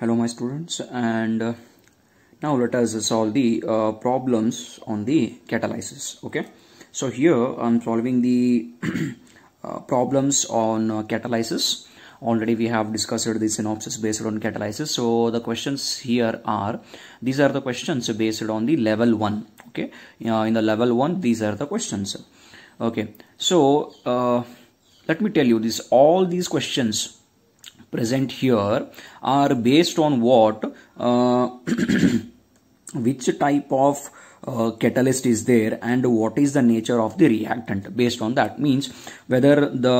hello my students and uh, now let us solve the uh, problems on the catalysis okay so here I'm solving the uh, problems on uh, catalysis already we have discussed the synopsis based on catalysis so the questions here are these are the questions based on the level 1 okay in the level 1 these are the questions okay so uh, let me tell you this all these questions present here are based on what uh, which type of uh, catalyst is there and what is the nature of the reactant based on that means whether the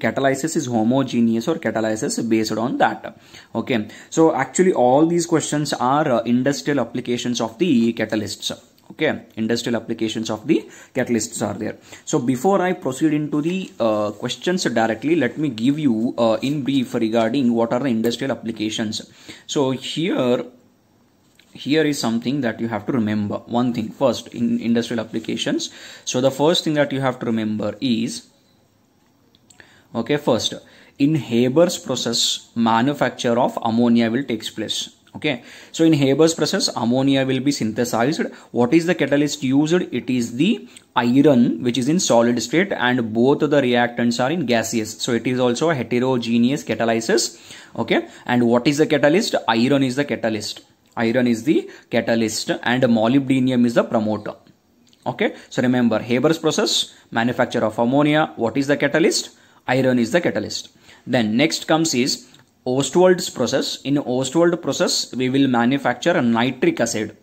catalysis is homogeneous or catalysis based on that okay so actually all these questions are uh, industrial applications of the catalysts okay industrial applications of the catalysts are there so before i proceed into the uh, questions directly let me give you uh, in brief regarding what are the industrial applications so here here is something that you have to remember one thing first in industrial applications so the first thing that you have to remember is okay first in Haber's process manufacture of ammonia will takes place okay so in haber's process ammonia will be synthesized what is the catalyst used it is the iron which is in solid state and both the reactants are in gaseous so it is also a heterogeneous catalysis okay and what is the catalyst iron is the catalyst iron is the catalyst and molybdenum is the promoter okay so remember haber's process manufacture of ammonia what is the catalyst iron is the catalyst then next comes is Ostwald's process. In Ostwald process, we will manufacture nitric acid.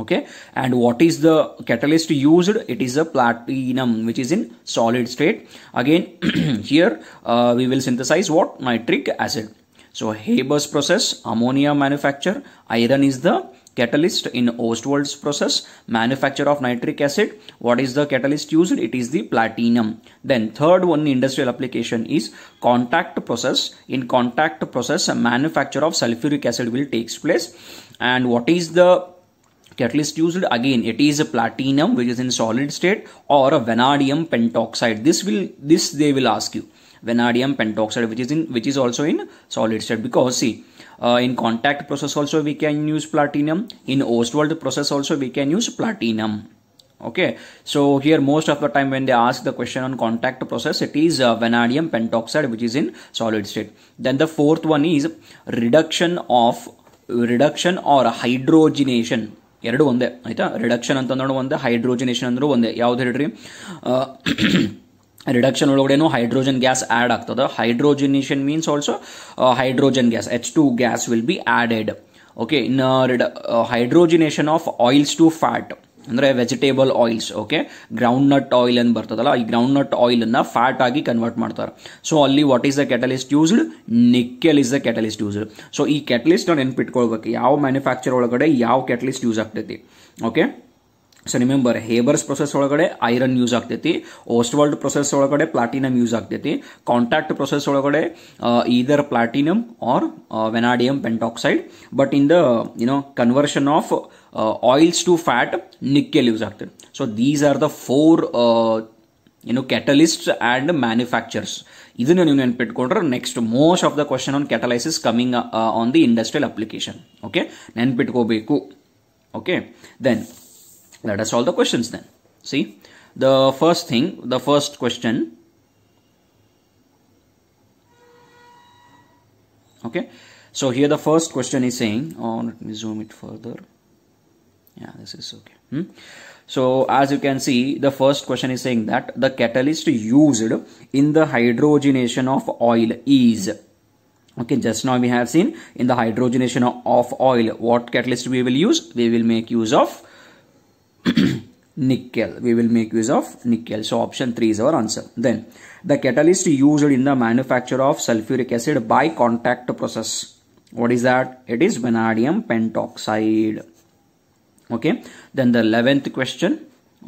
Okay, and what is the catalyst used? It is a platinum, which is in solid state. Again, here uh, we will synthesize what nitric acid. So Haber's process, ammonia manufacture, iron is the catalyst in Ostwald's process, manufacture of nitric acid. What is the catalyst used? It is the platinum. Then third one industrial application is contact process. In contact process, manufacture of sulfuric acid will takes place. And what is the catalyst used again it is a platinum which is in solid state or a vanadium pentoxide this will this they will ask you vanadium pentoxide which is in which is also in solid state because see uh, in contact process also we can use platinum in Ostwald process also we can use platinum okay so here most of the time when they ask the question on contact process it is uh, vanadium pentoxide which is in solid state then the fourth one is reduction of reduction or hydrogenation ಎರಡು ಒಂದೇ ಆಯಿತಾ reduction ಅಂತಂದ್ರೆ ಒಂದೇ ಹೈಡ್ರೋಜಿನೇಷನ್ ಅಂದರೂ ಒಂದೇ ಯಾವ್ದು ಹೇಳ್ರಿ uh, reduction ಒಳಗಡೆನೂ ಹೈಡ್ರೋಜನ್ ಗ್ಯಾಸ್ ಆ್ಯಡ್ ಆಗ್ತದೆ hydrogenation means also hydrogen gas H two gas will be added okay in ರಿಡ hydrogenation of oils to fat ಅಂದರೆ vegetable oils okay groundnut oil ಅಂತ ಬರ್ತದಲ್ಲ ಈ ಗ್ರೌಂಡ್ ನಟ್ ಆಯಿಲನ್ನು fat ಆಗಿ convert ಮಾಡ್ತಾರೆ so ಅಲ್ಲಿ what is the catalyst used nickel is the catalyst used so ಈ ಕ್ಯಾಟಲಿಸ್ಟ್ ನಾವು ನೆನ್ಪಿಟ್ಕೊಳ್ಬೇಕು ಯಾವ ಮ್ಯಾನುಫ್ಯಾಕ್ಚರ್ ಒಳಗಡೆ ಯಾವ ಕ್ಯಾಟಲಿಸ್ಟ್ ಯೂಸ್ ಆಗ್ತೈತಿ okay so remember Haber's process ಒಳಗಡೆ ಐರನ್ ಯೂಸ್ ಆಗ್ತೈತಿ ವರ್ಲ್ಡ್ ಪ್ರೊಸೆಸ್ ಒಳಗಡೆ ಪ್ಲಾಟಿನಮ್ ಯೂಸ್ ಆಗ್ತೈತಿ ಕಾಂಟ್ಯಾಕ್ಟ್ ಪ್ರೊಸೆಸ್ ಒಳಗಡೆ either platinum or vanadium pentoxide but in the you know conversion of oils to fat nickel use ಆಗ್ತದೆ so these are the four ಏನು catalyst and manufactures ಇದನ್ನು ನೀವು ನೆನ್ಪಿಟ್ಕೊಂಡ್ರೆ next most of the question on catalysis coming on the industrial application okay ನೆನ್ಪಿಟ್ಕೋಬೇಕು okay then Let us solve the questions then. See, the first thing, the first question. Okay, so here the first question is saying, oh, let me zoom it further. Yeah, this is okay. Hmm? So as you can see, the first question is saying that the catalyst used in the hydrogenation of oil is okay just now we have seen in the hydrogenation of oil what catalyst we will use we will make use of nickel we will make use of nickel so option 3 is our answer then the catalyst used in the manufacture of sulfuric acid by contact process what is that it is vanadium pentoxide okay then the 11th question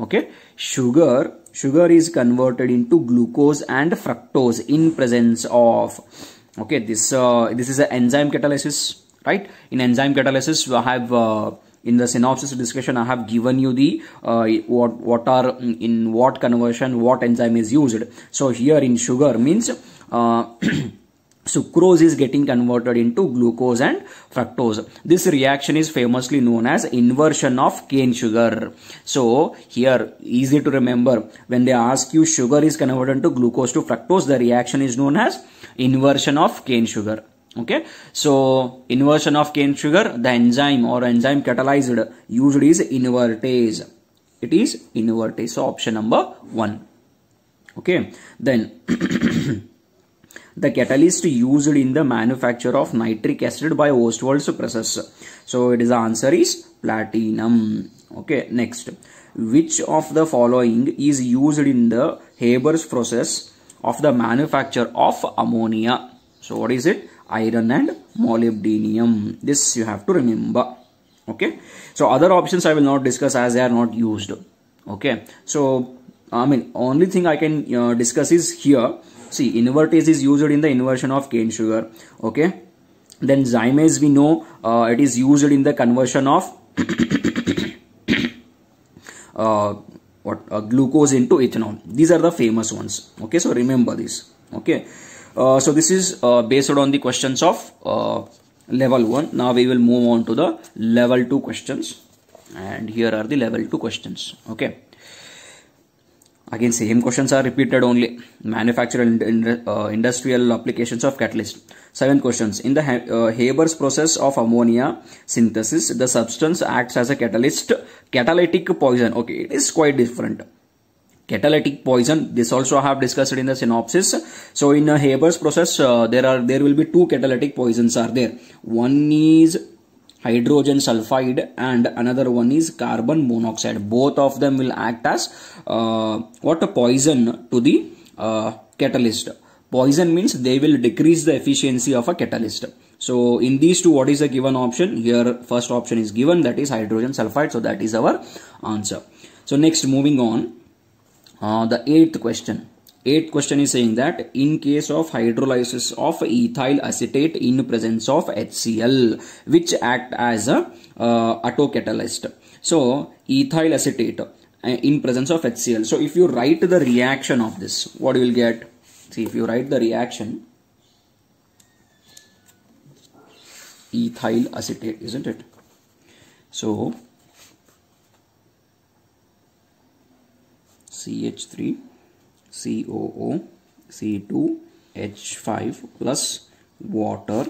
okay sugar sugar is converted into glucose and fructose in presence of okay this uh, this is an enzyme catalysis right in enzyme catalysis we have uh, in the synopsis discussion i have given you the uh, what what are mm, in what conversion what enzyme is used so here in sugar means uh, sucrose is getting converted into glucose and fructose this reaction is famously known as inversion of cane sugar so here easy to remember when they ask you sugar is converted into glucose to fructose the reaction is known as inversion of cane sugar okay so inversion of cane sugar the enzyme or enzyme catalyzed usually is invertase it is invertase so option number 1 okay then the catalyst used in the manufacture of nitric acid by Ostwald's process so it is the answer is platinum okay next which of the following is used in the Haber's process of the manufacture of ammonia so what is it iron and molybdenum. This you have to remember. Okay. So other options I will not discuss as they are not used. Okay. So I mean only thing I can uh, discuss is here. See invertase is used in the inversion of cane sugar. Okay. Then zymase we know uh, it is used in the conversion of uh, what uh, glucose into ethanol these are the famous ones okay so remember this okay uh, so this is uh, based on the questions of uh, level 1. Now we will move on to the level 2 questions. And here are the level 2 questions. Okay. Again same questions are repeated only. Manufacturer and uh, industrial applications of catalyst. Seven questions. In the uh, Haber's process of ammonia synthesis, the substance acts as a catalyst, catalytic poison. Okay, it is quite different catalytic poison this also i have discussed in the synopsis so in a haber's process uh, there are there will be two catalytic poisons are there one is hydrogen sulfide and another one is carbon monoxide both of them will act as uh, what a poison to the uh, catalyst poison means they will decrease the efficiency of a catalyst so in these two what is the given option here first option is given that is hydrogen sulfide so that is our answer so next moving on uh, the eighth question. Eighth question is saying that in case of hydrolysis of ethyl acetate in presence of HCl, which act as a uh, autocatalyst. So ethyl acetate uh, in presence of HCl. So if you write the reaction of this, what you will get? See if you write the reaction, ethyl acetate, isn't it? So CH3, COO, C2, H5 plus water.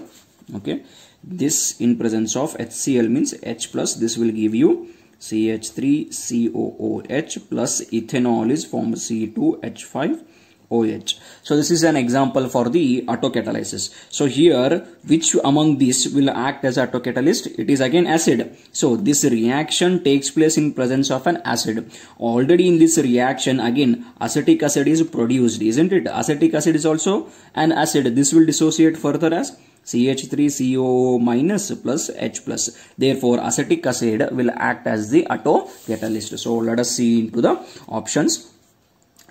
Okay, this in presence of HCl means H plus. This will give you CH3, COOH plus ethanol is formed C2, H5 OH. So this is an example for the autocatalysis. So here which among these will act as autocatalyst? It is again acid. So this reaction takes place in presence of an acid. Already in this reaction again acetic acid is produced isn't it? Acetic acid is also an acid. This will dissociate further as CH3CO minus plus H plus. Therefore, acetic acid will act as the autocatalyst. So, let us see into the options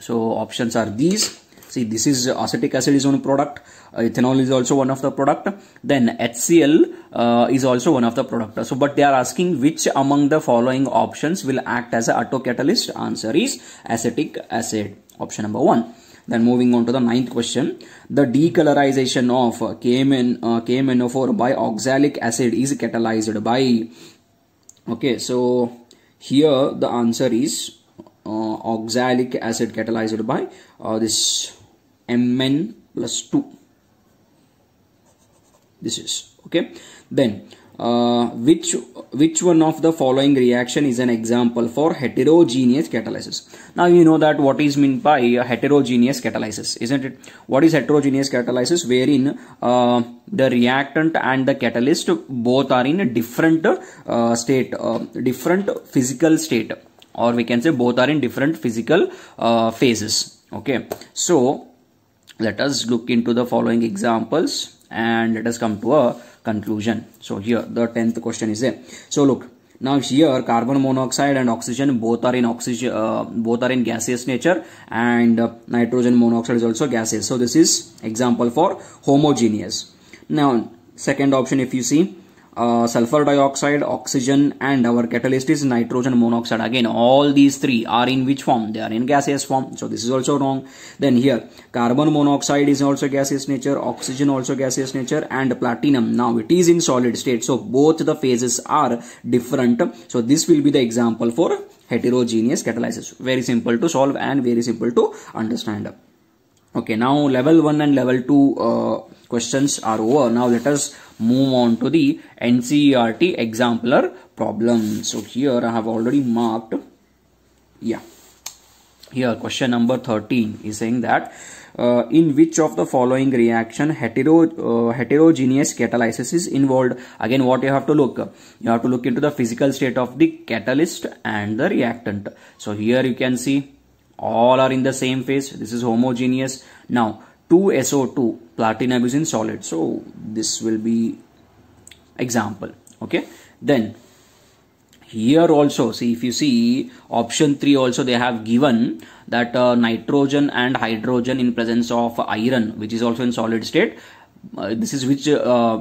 so options are these. See, this is acetic acid is one product. Uh, ethanol is also one of the product. Then HCl uh, is also one of the product. So, but they are asking which among the following options will act as a autocatalyst. Answer is acetic acid. Option number one. Then moving on to the ninth question, the decolorization of KMN, uh, KMNO4 by oxalic acid is catalyzed by. Okay, so here the answer is uh, oxalic acid catalyzed by uh, this Mn plus 2 this is okay then uh, which which one of the following reaction is an example for heterogeneous catalysis now you know that what is meant by heterogeneous catalysis isn't it what is heterogeneous catalysis wherein uh, the reactant and the catalyst both are in a different uh, state uh, different physical state or we can say both are in different physical uh, phases okay so let us look into the following examples and let us come to a conclusion so here the 10th question is there so look now here carbon monoxide and oxygen both are in oxygen uh, both are in gaseous nature and uh, nitrogen monoxide is also gaseous so this is example for homogeneous now second option if you see uh, sulfur dioxide, oxygen and our catalyst is nitrogen monoxide. Again, all these three are in which form? They are in gaseous form. So this is also wrong. Then here, carbon monoxide is also gaseous nature, oxygen also gaseous nature and platinum. Now it is in solid state. So both the phases are different. So this will be the example for heterogeneous catalysis. Very simple to solve and very simple to understand. Okay, now level 1 and level 2 uh, questions are over. Now let us move on to the NCERT exemplar problem. So here I have already marked, yeah, here question number 13 is saying that uh, in which of the following reaction hetero, uh, heterogeneous catalysis is involved again what you have to look you have to look into the physical state of the catalyst and the reactant so here you can see all are in the same phase this is homogeneous now 2SO2 platinum is in solid so this will be example okay then here also see if you see option 3 also they have given that uh, nitrogen and hydrogen in presence of iron which is also in solid state uh, this is which uh,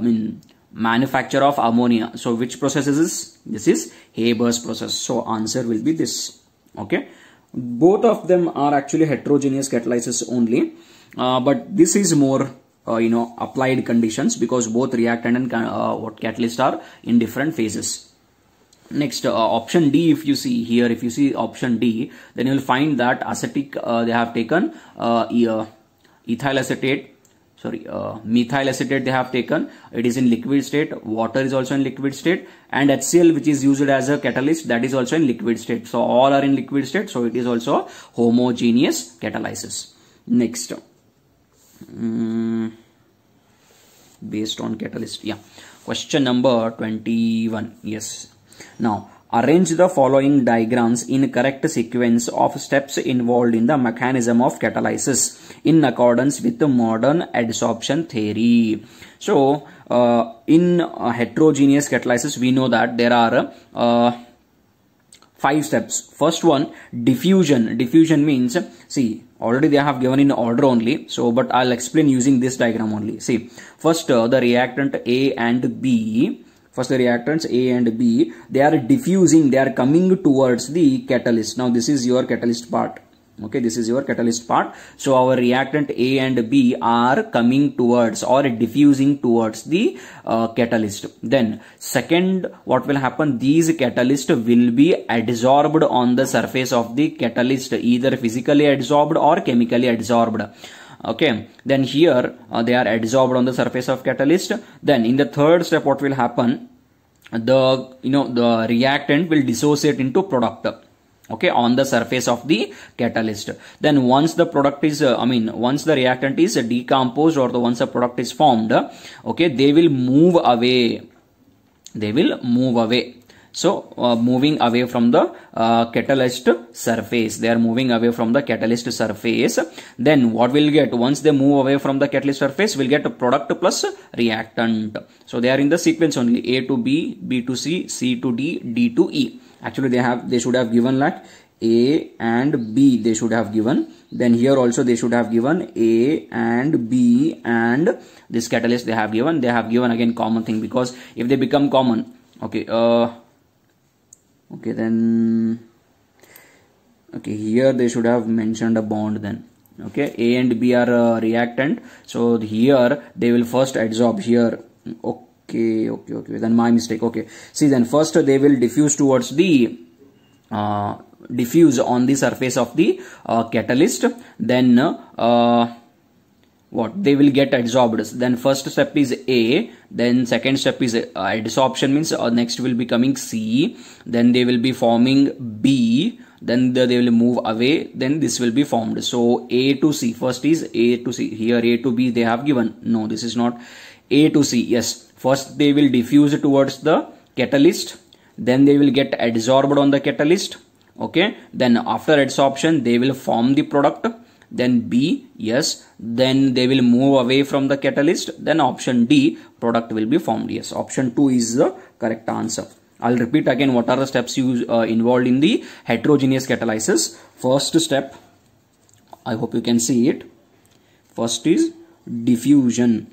manufacture of ammonia so which process is this this is Haber's process so answer will be this okay both of them are actually heterogeneous catalysis only uh, but this is more uh, you know applied conditions because both reactant and uh, what catalyst are in different phases next uh, option d if you see here if you see option d then you will find that acetic uh, they have taken uh, ethyl acetate sorry uh, methyl acetate they have taken it is in liquid state water is also in liquid state and HCl which is used as a catalyst that is also in liquid state so all are in liquid state so it is also homogeneous catalysis next um, based on catalyst yeah question number 21 yes now Arrange the following diagrams in correct sequence of steps involved in the mechanism of catalysis in accordance with the modern adsorption theory. So, uh, in uh, heterogeneous catalysis, we know that there are uh, five steps. First one, diffusion. Diffusion means, see, already they have given in order only. So, but I'll explain using this diagram only. See, first uh, the reactant A and B first the reactants A and B, they are diffusing, they are coming towards the catalyst. Now this is your catalyst part. Okay, this is your catalyst part. So our reactant A and B are coming towards or diffusing towards the uh, catalyst. Then second, what will happen? These catalyst will be adsorbed on the surface of the catalyst, either physically adsorbed or chemically adsorbed okay then here uh, they are adsorbed on the surface of catalyst then in the third step what will happen the you know the reactant will dissociate into product okay on the surface of the catalyst then once the product is uh, i mean once the reactant is decomposed or the once the product is formed okay they will move away they will move away so uh, moving away from the uh, catalyst surface. They are moving away from the catalyst surface. Then what we'll get once they move away from the catalyst surface, we'll get product plus reactant. So they are in the sequence only A to B, B to C, C to D, D to E. Actually they have they should have given like a and B they should have given. Then here also they should have given A and B and this catalyst they have given. They have given again common thing because if they become common, okay, uh, okay then okay here they should have mentioned a bond then okay a and b are uh, reactant so here they will first adsorb here okay okay okay then my mistake okay see then first they will diffuse towards the uh, diffuse on the surface of the uh, catalyst then uh, what they will get adsorbed then first step is a then second step is adsorption means uh, next will be coming c then they will be forming b then the, they will move away then this will be formed so a to c first is a to c here a to b they have given no this is not a to c yes first they will diffuse towards the catalyst then they will get adsorbed on the catalyst okay then after adsorption they will form the product then B yes then they will move away from the catalyst then option D product will be formed yes option 2 is the correct answer I'll repeat again what are the steps you uh, involved in the heterogeneous catalysis first step I hope you can see it first is diffusion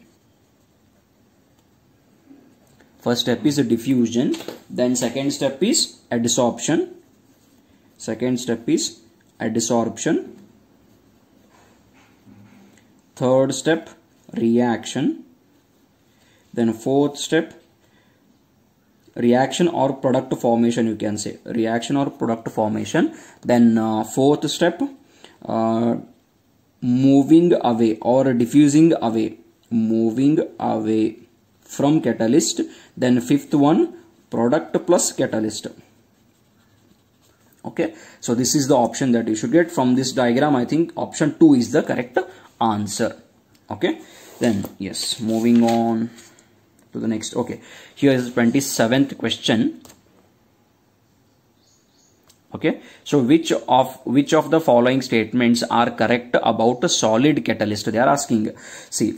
first step is diffusion then second step is adsorption second step is adsorption third step reaction then fourth step reaction or product formation you can say reaction or product formation then uh, fourth step uh, moving away or diffusing away moving away from catalyst then fifth one product plus catalyst okay so this is the option that you should get from this diagram i think option 2 is the correct answer okay then yes moving on to the next okay here is 27th question okay so which of which of the following statements are correct about a solid catalyst they are asking see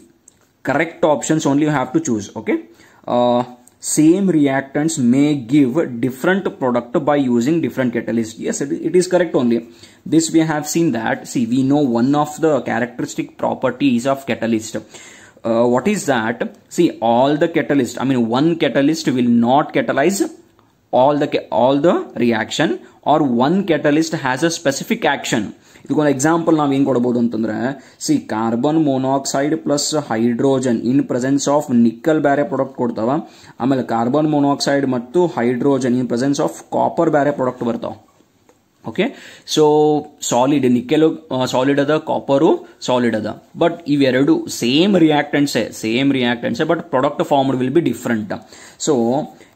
correct options only you have to choose okay uh, same reactants may give different product by using different catalyst. Yes, it is correct only. This we have seen that. See, we know one of the characteristic properties of catalyst. Uh, what is that? See, all the catalyst, I mean one catalyst will not catalyze all the all the reaction or one catalyst has a specific action ಇದಕ್ಕೊಂದು example ನಾವು ಏನು ಕೊಡ್ಬೋದು ಅಂತಂದ್ರೆ see carbon monoxide plus hydrogen in presence of nickel ಬ್ಯಾರೆ product ಕೊಡ್ತಾವ ಆಮೇಲೆ carbon monoxide ಮತ್ತು hydrogen in presence of copper ಬ್ಯಾರೆ ಪ್ರಾಡಕ್ಟ್ ಬರ್ತಾವ okay so solid nickel solid ಅದ ಕಾಪರು ಸಾಲಿಡ್ ಅದ ಬಟ್ ಇವೆರಡು ಸೇಮ್ ರಿಯಾಕ್ಟೆಂಟ್ಸೇ ಸೇಮ್ ರಿಯಾಕ್ಟೆಂಟ್ಸೇ but product form will be different so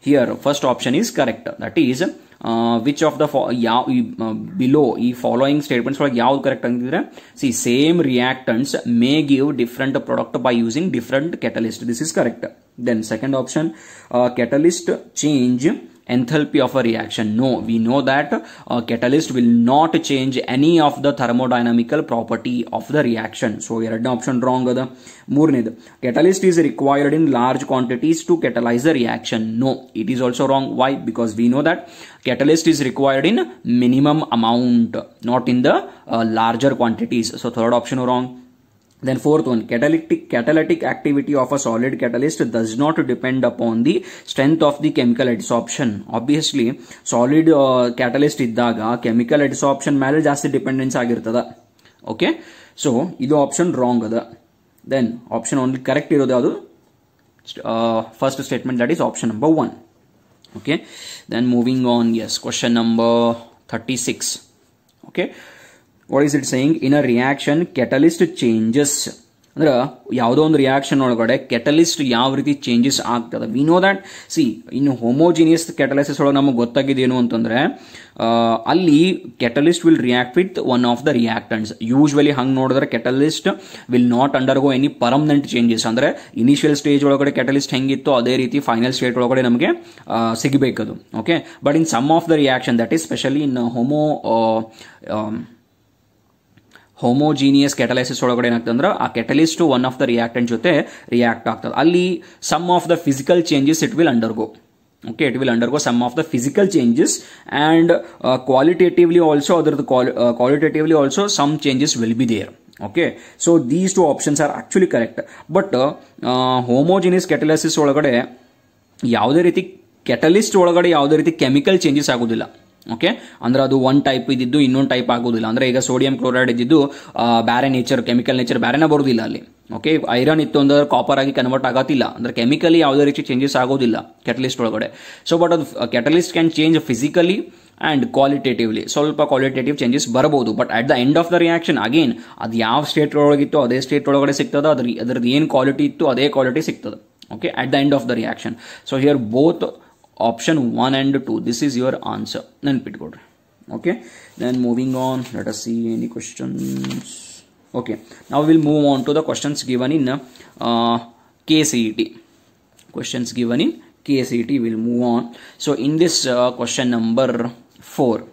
here first option is correct that is uh, which of the fo- uh, below the following statements for yav correct see same reactants may give different product by using different catalyst this is correct then second option uh, catalyst change enthalpy of a reaction no we know that a catalyst will not change any of the thermodynamical property of the reaction so ಎರಡನೇ option wrong the ಮೂರನೇದು catalyst is required in large quantities to catalyze the reaction no it is also wrong why because we know that catalyst is required in minimum amount not in the uh, larger quantities so third option wrong then fourth one, catalytic, catalytic activity of a solid catalyst does not depend upon the strength of the chemical adsorption. Obviously, solid uh, catalyst iddaga chemical adsorption mele jasthi dependence agirthada. Okay, so idu option wrong adha. Then option only correct iro adhu, uh, first statement that is option number one. Okay, then moving on, yes, question number 36. Okay. What is it saying in a reaction catalyst changes ಅಂದ್ರೆ ಯಾವುದೋ ಒಂದು reaction ಒಳಗಡೆ catalyst ಯಾವ ರೀತಿ changes ಆಗ್ತದೆ we know that see ಇನ್ನು homogeneous catalysis ಒಳಗೆ ನಮಗೆ ಗೊತ್ತಾಗಿದ್ದೇನು ಅಂತಂದ್ರೆ ಅಲ್ಲಿ catalyst will react with one of the reactants usually ಹಂಗೆ ನೋಡಿದ್ರೆ catalyst will not undergo any permanent changes ಅಂದರೆ ಇನಿಷಿಯಲ್ ಸ್ಟೇಜ್ ಒಳಗಡೆ ಕೆಟಲಿಸ್ಟ್ ಹೆಂಗಿತ್ತು ಅದೇ ರೀತಿ ಫೈನಲ್ ಸ್ಟೇಟ್ ಒಳಗಡೆ ನಮಗೆ ಸಿಗಬೇಕದು okay but in some of the reaction that is specially in homo homogeneous catalysis ಒಳಗಡೆ ಏನಾಗ್ತದೆ ಅಂದ್ರೆ ಆ catalyst one of the reactant ಜೊತೆ ರಿಯಾಕ್ಟ್ ಆಗ್ತದೆ ಅಲ್ಲಿ some of the physical changes it will undergo okay it will undergo some of the physical changes and qualitatively also ಅದರದ್ದು qualitatively also some changes will be there okay so these two options are actually correct but homogeneous catalysis ಒಳಗಡೆ ಯಾವುದೇ ರೀತಿ catalyst ಒಳಗಡೆ ಯಾವುದೇ ರೀತಿ chemical changes ಆಗೋದಿಲ್ಲ okay ಅಂದ್ರೆ ಅದು ಒನ್ ಟೈಪ್ ಇದ್ದಿದ್ದು ಇನ್ನೊಂದು ಟೈಪ್ ಆಗೋದಿಲ್ಲ ಅಂದ್ರೆ ಈಗ ಸೋಡಿಯಂ ಕ್ಲೋರೈಡ್ ಇದ್ದಿದ್ದು ಬ್ಯಾರೆ ನೇಚರ್ ಕೆಮಿಕಲ್ ನೇಚರ್ ಬೇರೆನೇ ಬರೋದಿಲ್ಲ ಅಲ್ಲಿ ಓಕೆ ಐರನ್ ಇತ್ತು ಅಂದ್ರೆ ಕಾಪರ್ ಆಗಿ ಕನ್ವರ್ಟ್ ಆಗತ್ತಿಲ್ಲ ಅಂದ್ರೆ ಕೆಮಿಕಲಿ ಯಾವುದೇ ರೀತಿ ಚೇಂಜಸ್ ಆಗೋದಿಲ್ಲ ಕೆಟಲಿಸ್ಟ್ ಒಳಗಡೆ ಸೊ ಬಟ್ ಅದು catalyst can change physically and qualitatively ಸ್ವಲ್ಪ ಕ್ವಾಲಿಟೇಟಿವ್ ಚೇಂಜಸ್ ಬರಬಹುದು but at the end of the reaction again ಅದು ಯಾವ ಸ್ಟೇಟ್ ಒಳಗಿತ್ತು ಅದೇ ಸ್ಟೇಟ್ ಒಳಗಡೆ ಸಿಗ್ತದೆ ಅದ್ರ ಅದ್ರದ್ದು ಏನು ಕ್ವಾಲಿಟಿ ಇತ್ತು ಅದೇ ಕ್ವಾಲಿಟಿ ಸಿಗ್ತದೆ okay at the end of the reaction so here both option 1 and 2 this is your answer then pit code okay then moving on let us see any questions okay now we'll move on to the questions given in uh, KCET questions given in KCET we'll move on so in this uh, question number 4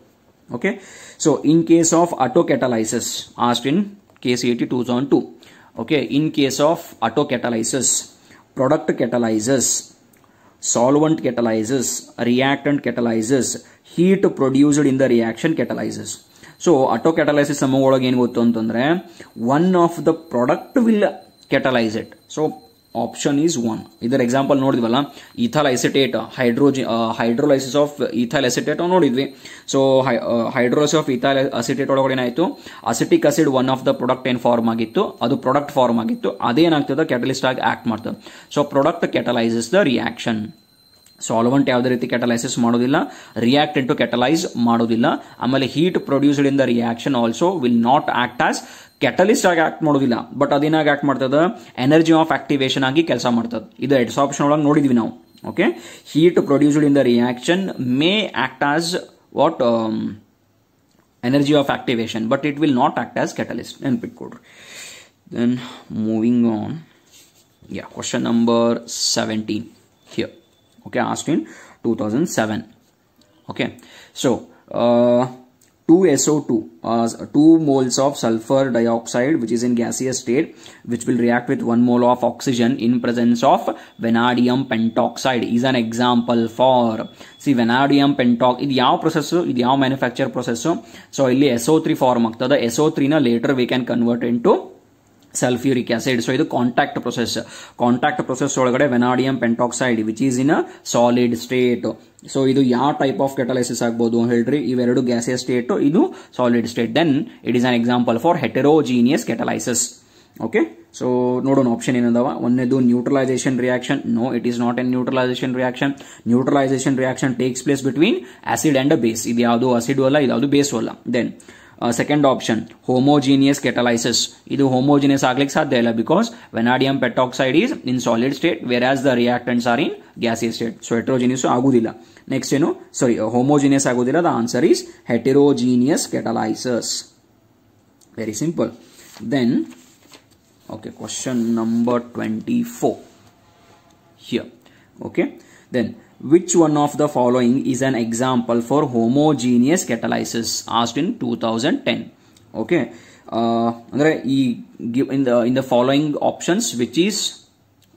okay so in case of autocatalysis asked in KCET 2002 okay in case of autocatalysis product catalyzes solvent catalyzes reactant catalyzes heat produced in the reaction catalyzes so autocatalysis samagolage en gottu antandre one of the product will catalyze it so option is one ಇದರ example ನೋಡಿದ್ವಲ್ಲ ethyl acetate ಹೈಡ್ರೋಜಿ hydrolysis of ethyl acetate ನೋಡಿದ್ವಿ so hydrolysis of ethyl acetate ಒಳಗಡೆ ಏನಾಯಿತು acetic acid one of the product ಏನ್ form ಆಗಿತ್ತು ಅದು product form ಆಗಿತ್ತು ಅದೇನಾಗ್ತದೆ ಕ್ಯಾಟಲಿಸ್ಟ್ ಆಗಿ ಆಕ್ಟ್ ಮಾಡ್ತದೆ so product catalyses the reaction solvent ಯಾವುದೇ ರೀತಿ ಕ್ಯಾಟಲೈಸಿಸ್ ಮಾಡೋದಿಲ್ಲ ರಿಯಾಕ್ಟೆಂಟ್ ಟು ಕ್ಯಾಟಲೈಸ್ ಮಾಡೋದಿಲ್ಲ ಆಮೇಲೆ heat produced in the reaction also will not act as catalyst ಆಗಿ ಆಕ್ಟ್ ಮಾಡೋದಿಲ್ಲ ಬಟ್ ಅದೇನಾಗಿ ಆಕ್ಟ್ ಮಾಡ್ತದ ಎನರ್ಜಿ ಆಫ್ ಆಕ್ಟಿವೇಶನ್ ಆಗಿ ಕೆಲಸ ಮಾಡ್ತದ ಇದು ಎರಡ್ ಆಪ್ಷನ್ ಒಳಗೆ ನೋಡಿದ್ವಿ ನಾವು okay heat produced in the reaction may act as what energy of activation but it will not act as catalyst ನೆನ್ಪಿಟ್ಕೊಡ್ರಿ then moving on yeah question number seventeen here okay asked in 2007 okay so uh, 2SO2 uh, 2 moles of sulfur dioxide which is in gaseous state which will react with 1 mole of oxygen in presence of vanadium pentoxide is an example for see vanadium pentox ಇದು ಯಾವ process, ಇದು ಯಾವ manufacture process. So, so ಇಲ್ಲಿ SO3 the ಆಗ್ತದೆ SO3 na later we can convert into. Sulphuric acid so ಇದು contact process contact process ಒಳಗಡೆ vanadium pentoxide which is in a solid state so ಇದು ಯಾವ ಟೈಪ್ ಆಫ್ ಕೆಟಲೈಸಿಸ್ ಆಗ್ಬೋದು ಹೇಳ್ರಿ ಇವೆರಡು gaseous state ಇದು solid state then it is an example for heterogeneous catalysis okay so ನೋಡೋಣ option ಏನದಾವ ಒಂದೇದು neutralisation reaction no it is not an neutralisation reaction neutralisation reaction takes place between acid and a base ಇದು ಯಾವುದು acid ಅಲ್ಲ ಇದು base ಅಲ್ಲ then second option homogeneous catalysis ಇದು homogeneous ಆಗ್ಲಿಕ್ಕೆ ಸಾಧ್ಯ ಇಲ್ಲ because vanadium pentoxide is in solid state whereas the reactants are in gaseous state so heterogeneous ಆಗುದಿಲ್ಲ ನೆಕ್ಸ್ಟ್ ಏನು ಸಾರಿ ಹೋಮೋಜಿನಿಯಸ್ ಆಗುವುದಿಲ್ಲ the answer is heterogeneous catalysis very simple then okay question number twenty four here okay then which one of the following is an example for homogeneous catalysis asked in 2010 okay uh, in the in the following options which is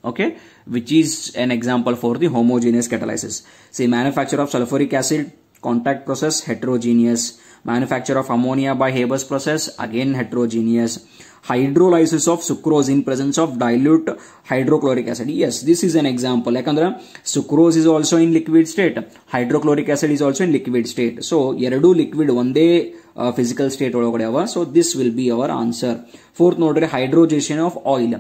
okay which is an example for the homogeneous catalysis say manufacture of sulfuric acid contact process heterogeneous. Manufacture of ammonia by Haber's process again heterogeneous. Hydrolysis of sucrose in presence of dilute hydrochloric acid. Yes, this is an example. ಯಾಕಂದ್ರೆ sucrose is also in liquid state. Hydrochloric acid is also in liquid state. So, ಎರಡು liquid day physical state ಒಳಗಡೆ ಅವ so this will be our answer fourth ನೋಡ್ರಿ hydrogenation of oil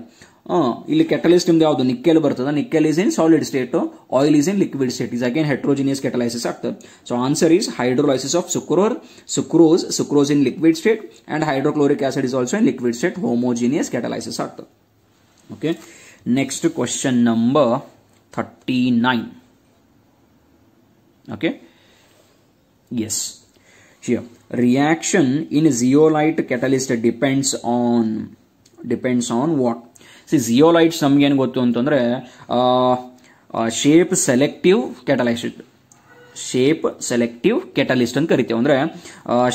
ಇಲ್ಲಿ catalyst ನಿಮ್ದು ಯಾವುದು nickel ಬರ್ತದೆ nickel is in solid state oil is in liquid state is again heterogeneous catalysis ಆಗ್ತದೆ so answer is hydrolysis of sucrose sucrose sucrose in liquid state and hydrochloric acid is also in liquid state homogeneous catalysis ಆಗ್ತದೆ okay next question number thirty nine okay S reaction in zeolite catalyst depends on depends on what see zeolite zeolites ನಮ್ಗೆ ಗೊತ್ತು ಅಂತಂದ್ರೆ shape selective catalyst shape selective catalyst ಅಂತ ಕರಿತೀವಿ ಅಂದ್ರೆ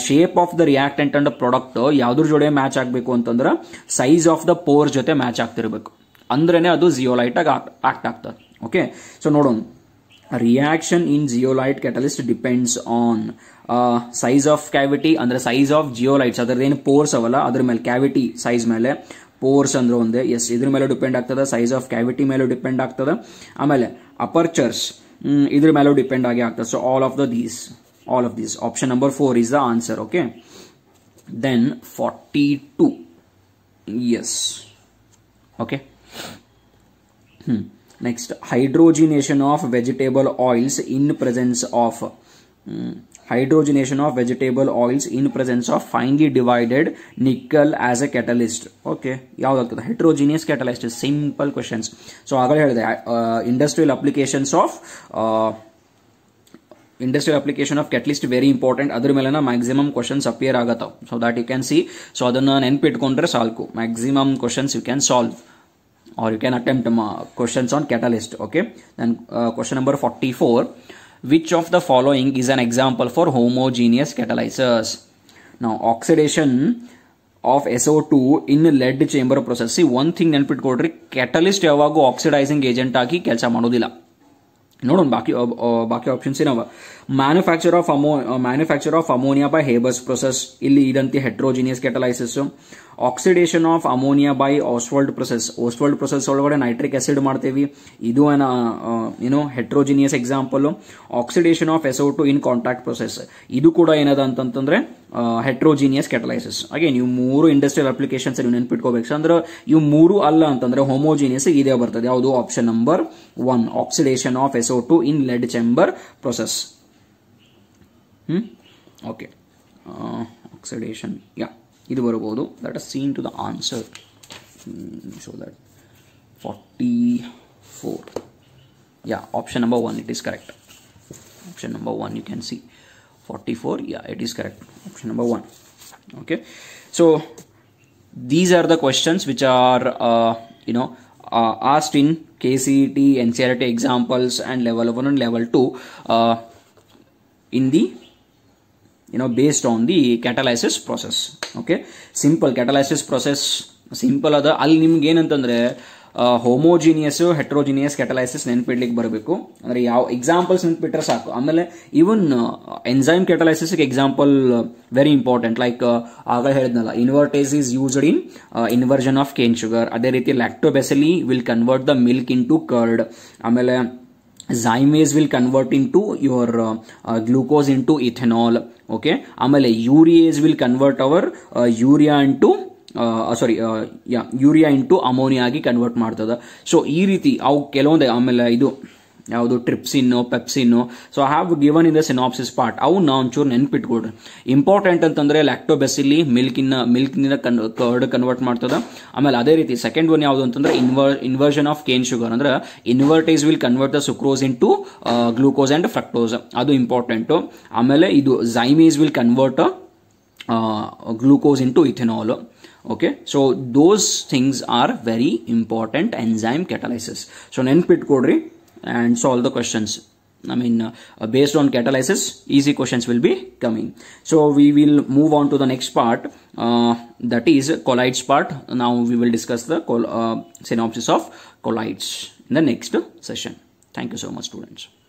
shape of the reactant and product ಯಾವ್ದ್ರ ಜೊತೆ match ಆಗಬೇಕು ಅಂತಂದ್ರೆ ಸೈಜ್ ಆಫ್ ದ ಪೋರ್ ಜೊತೆ ಮ್ಯಾಚ್ ಆಗ್ತಿರ್ಬೇಕು ಅಂದ್ರೇನೆ ಅದು ಜಿಯೋಲೈಟ್ ಆಗಿ ಆಕ್ಟ್ ಆಗ್ತದೆ ಓಕೆ ಸೊ ನೋಡೋಣ reaction in zeolite catalyst depends on size of cavity ಅಂದ್ರೆ ಸೈಜ್ ಆಫ್ ಜಿಯೋಲೈಟ್ಸ್ ಏನು ಪೋರ್ಸ್ ಅವಲ್ಲ ಅದ್ರ ಮೇಲೆ ಕ್ಯಾವಿಟಿ ಸೈಜ್ ಮೇಲೆ ಪೋರ್ಸ್ ಅಂದ್ರೆ ಒಂದೇ ಎಸ್ ಇದ್ರ ಮೇಲೆ ಡಿಪೆಂಡ್ ಆಗ್ತದೆ ಸೈಜ್ ಆಫ್ ಕ್ಯಾವಿಟಿ ಮೇಲೆ ಡಿಪೆಂಡ್ ಆಗ್ತದೆ ಆಮೇಲೆ ಅಪರ್ಚರ್ಸ್ ಇದ್ರ ಮೇಲೆ ಡಿಪೆಂಡ್ ಆಗಿ ಆಗ್ತದೆ so all of the these all of these option number four is the answer okay then forty two yes okay next hydrogenation of vegetable oils in presence of hydrogenation of vegetable oils in presence of finely divided nickel as a catalyst okay ಯಾವ್ದಾಗ್ತದೆ heterogeneous catalyst is simple questions so ಆಗಲೇ ಹೇಳಿದೆ industrial applications of industrial application of catalyst very important ಅದ್ರ ಮೇಲೆ maximum questions appear ಆಗತ್ತೆ so that you can see so ಅದನ್ನು ನೆನ್ಪಿಟ್ಕೊಂಡ್ರೆ ಸಾಲ್ಕು maximum questions you can solve or you can attempt questions on catalyst okay then question number forty four which of the following is an example for homogeneous catalysts? now oxidation of so2 in lead chamber process see one thing nanpit kodri catalyst yavagu oxidizing agent aagi kelsa madudila nodon baaki baaki options inava manufacture of ammo manufacture of ammonia by habers process illi idanti heterogeneous catalysis oxidation of ammonia by Ostwald process Ostwald process ಒಳಗಡೆ nitric acid ಮಾಡ್ತೀವಿ ಇದು ಏನೋ heterogeneous example oxidation of S O two in contact process ಇದು ಕೂಡ ಏನದ ಅಂತಂತಂದ್ರೆ heterogeneous ಕೆಟಲೈಸಿಸ್ ಹಾಗೆ ನೀವು ಮೂರು ಇಂಡಸ್ಟ್ರಿಯಲ್ ಅಪ್ಲಿಕೇಶನ್ಸ್ ನೀವು ನೆನ್ಪಿಟ್ಕೋಬೇಕು ಅಂದ್ರೆ ಇವು ಮೂರು ಅಲ್ಲ ಅಂತಂದ್ರೆ ಹೋಮೋಜಿನಿಯಸ್ ಇದೇ ಬರ್ತದೆ ಯಾವುದು option number one oxidation of S O two in lead chamber process hmm okay oxidation yeah ಇದು ಬರಬಹುದು that as seen to the answer show that forty four yeah option number one it is correct option number one you can see forty four yeah it is correct option number one okay so these are the questions which are uh, you know uh, asked in and ncrt examples and level 1 and level 2 uh, in the you know based on the catalysis process okay simple catalysis process simple ಅದ ಅಲ್ಲಿ ನಿಮ್ಗೆ ಏನಂತಂದ್ರೆ homogeneous heterogeneous ಕ್ಯಾಟಲೈಸಿಸ್ ನೆನ್ಪಿಡ್ಲಿಕ್ಕೆ ಬರಬೇಕು ಅಂದ್ರೆ ಯಾವ examples ನೆನ್ಪಿಟ್ರೆ ಸಾಕು ಆಮೇಲೆ even enzyme catalysis example very important like ಆಗ ಹೇಳಿದ್ನಲ್ಲ invertase is used in inversion of cane sugar ಅದೇ ರೀತಿ lactobacilli will convert the milk into curd ಆಮೇಲೆ zymase will convert into your glucose into ethanol okay ಆಮೇಲೆ urease will convert our urea into sorry yeah urea into ಆಗಿ convert ಮಾಡ್ತದೆ so ಈ ರೀತಿ ಅವು ಕೆಲವೊಂದು ಆಮೇಲೆ ಇದು ಯಾವುದು trypsin pepsin so have given in the synapsis part ಅವು ನಾ ಒಂಚೂರು ನೆನ್ಪಿಟ್ಕೊಡ್ರಿ ಇಂಪಾರ್ಟೆಂಟ್ ಅಂತಂದ್ರೆ ಲ್ಯಾಕ್ಟೋಬೆಸಿಲಿ ಮಿಲ್ಕ್ ಇನ್ನ ಮಿಲ್ಕ್ ನಿಂದ ಕರ್ಡ್ ಕನ್ವರ್ಟ್ ಮಾಡ್ತದ ಆಮೇಲೆ ಅದೇ ರೀತಿ ಸೆಕೆಂಡ್ ಒನ್ ಯಾವುದು ಅಂತಂದ್ರೆ ಇನ್ವರ್ ಇನ್ವರ್ಷನ್ ಆಫ್ ಕೇನ್ ಶುಗರ್ ಅಂದ್ರೆ invertase will convert the sucrose into glucose and fructose ಅದು ಇಂಪಾರ್ಟೆಂಟು ಆಮೇಲೆ ಇದು zymase will convert glucose into ethanol okay so those things are very important enzyme catalysis so ನೆನ್ಪಿಟ್ಕೊಡ್ರಿ and solve the questions. I mean, uh, based on catalysis, easy questions will be coming. So we will move on to the next part, uh, that is collides part. Now we will discuss the uh, synopsis of collides in the next session. Thank you so much, students.